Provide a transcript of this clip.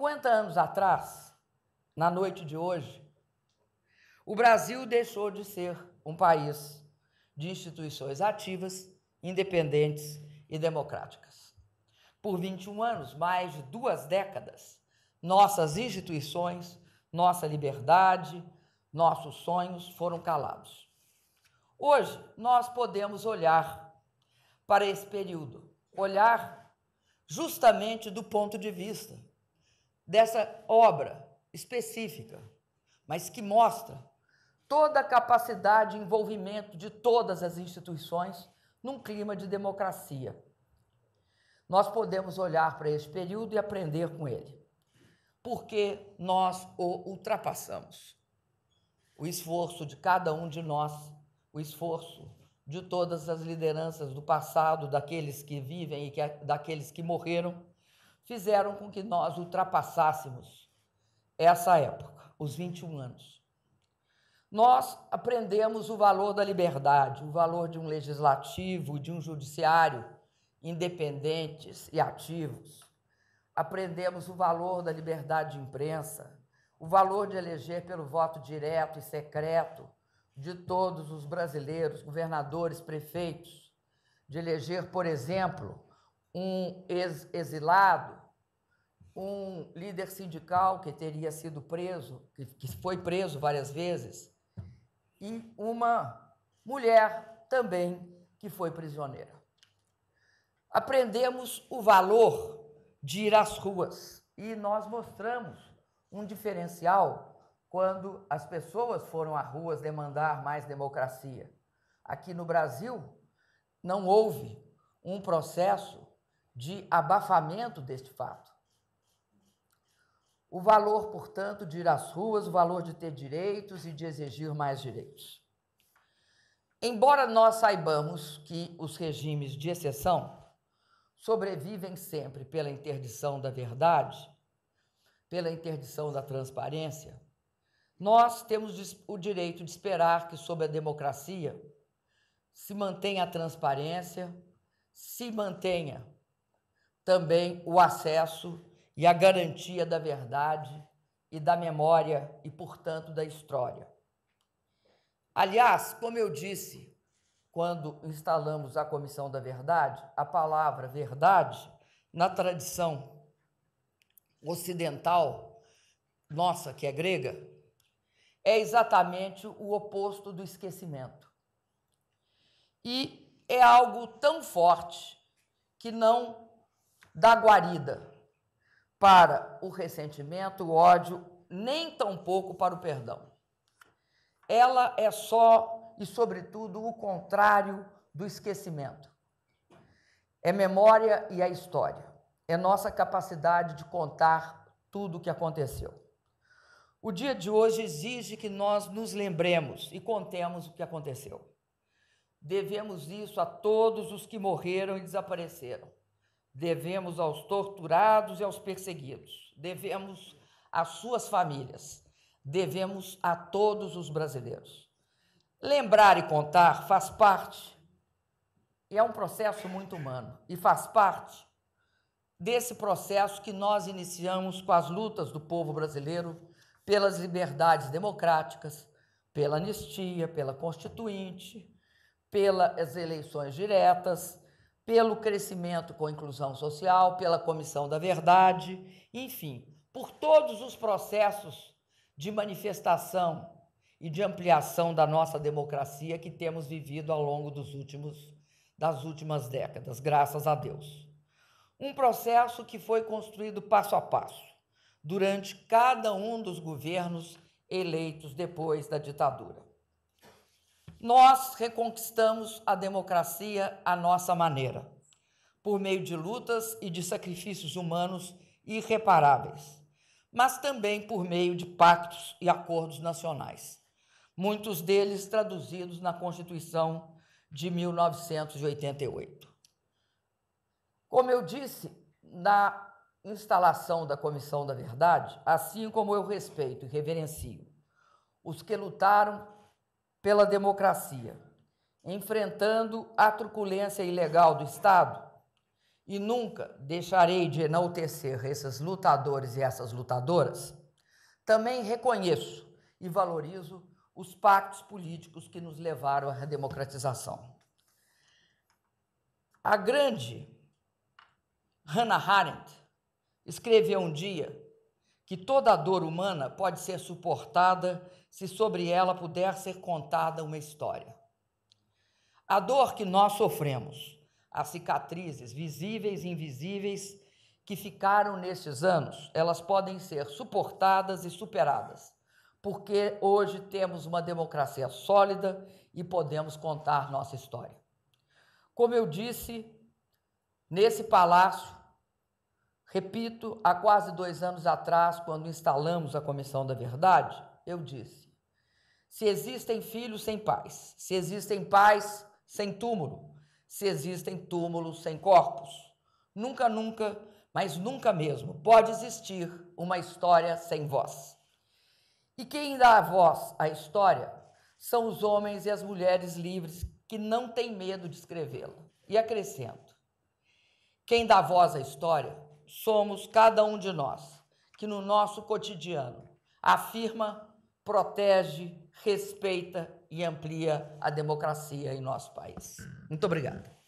50 anos atrás, na noite de hoje, o Brasil deixou de ser um país de instituições ativas, independentes e democráticas. Por 21 anos, mais de duas décadas, nossas instituições, nossa liberdade, nossos sonhos foram calados. Hoje, nós podemos olhar para esse período, olhar justamente do ponto de vista dessa obra específica, mas que mostra toda a capacidade e envolvimento de todas as instituições num clima de democracia. Nós podemos olhar para esse período e aprender com ele, porque nós o ultrapassamos. O esforço de cada um de nós, o esforço de todas as lideranças do passado, daqueles que vivem e que, daqueles que morreram, fizeram com que nós ultrapassássemos essa época, os 21 anos. Nós aprendemos o valor da liberdade, o valor de um legislativo, de um judiciário independentes e ativos. Aprendemos o valor da liberdade de imprensa, o valor de eleger pelo voto direto e secreto de todos os brasileiros, governadores, prefeitos, de eleger, por exemplo, um ex-exilado, um líder sindical que teria sido preso, que foi preso várias vezes, e uma mulher também que foi prisioneira. Aprendemos o valor de ir às ruas e nós mostramos um diferencial quando as pessoas foram às ruas demandar mais democracia. Aqui no Brasil, não houve um processo de abafamento deste fato. O valor, portanto, de ir às ruas, o valor de ter direitos e de exigir mais direitos. Embora nós saibamos que os regimes de exceção sobrevivem sempre pela interdição da verdade, pela interdição da transparência, nós temos o direito de esperar que, sob a democracia, se mantenha a transparência, se mantenha também o acesso e a garantia da verdade e da memória e, portanto, da história. Aliás, como eu disse, quando instalamos a Comissão da Verdade, a palavra verdade, na tradição ocidental, nossa, que é grega, é exatamente o oposto do esquecimento. E é algo tão forte que não da guarida para o ressentimento, o ódio, nem tampouco para o perdão. Ela é só e, sobretudo, o contrário do esquecimento. É memória e a é história. É nossa capacidade de contar tudo o que aconteceu. O dia de hoje exige que nós nos lembremos e contemos o que aconteceu. Devemos isso a todos os que morreram e desapareceram devemos aos torturados e aos perseguidos, devemos às suas famílias, devemos a todos os brasileiros. Lembrar e contar faz parte, e é um processo muito humano, e faz parte desse processo que nós iniciamos com as lutas do povo brasileiro pelas liberdades democráticas, pela anistia, pela constituinte, pelas eleições diretas, pelo crescimento com inclusão social, pela comissão da verdade, enfim, por todos os processos de manifestação e de ampliação da nossa democracia que temos vivido ao longo dos últimos das últimas décadas, graças a Deus. Um processo que foi construído passo a passo durante cada um dos governos eleitos depois da ditadura. Nós reconquistamos a democracia à nossa maneira, por meio de lutas e de sacrifícios humanos irreparáveis, mas também por meio de pactos e acordos nacionais, muitos deles traduzidos na Constituição de 1988. Como eu disse na instalação da Comissão da Verdade, assim como eu respeito e reverencio os que lutaram pela democracia, enfrentando a truculência ilegal do Estado. E nunca deixarei de enaltecer esses lutadores e essas lutadoras. Também reconheço e valorizo os pactos políticos que nos levaram à democratização. A grande Hannah Arendt escreveu um dia que toda dor humana pode ser suportada se sobre ela puder ser contada uma história. A dor que nós sofremos, as cicatrizes visíveis e invisíveis que ficaram nestes anos, elas podem ser suportadas e superadas, porque hoje temos uma democracia sólida e podemos contar nossa história. Como eu disse, nesse palácio, repito, há quase dois anos atrás, quando instalamos a Comissão da Verdade, eu disse. Se existem filhos sem pais, se existem pais sem túmulo, se existem túmulos sem corpos. Nunca, nunca, mas nunca mesmo pode existir uma história sem voz. E quem dá a voz à história são os homens e as mulheres livres que não têm medo de escrevê-la. E acrescento: quem dá voz à história somos cada um de nós, que no nosso cotidiano afirma protege, respeita e amplia a democracia em nosso país. Muito obrigado.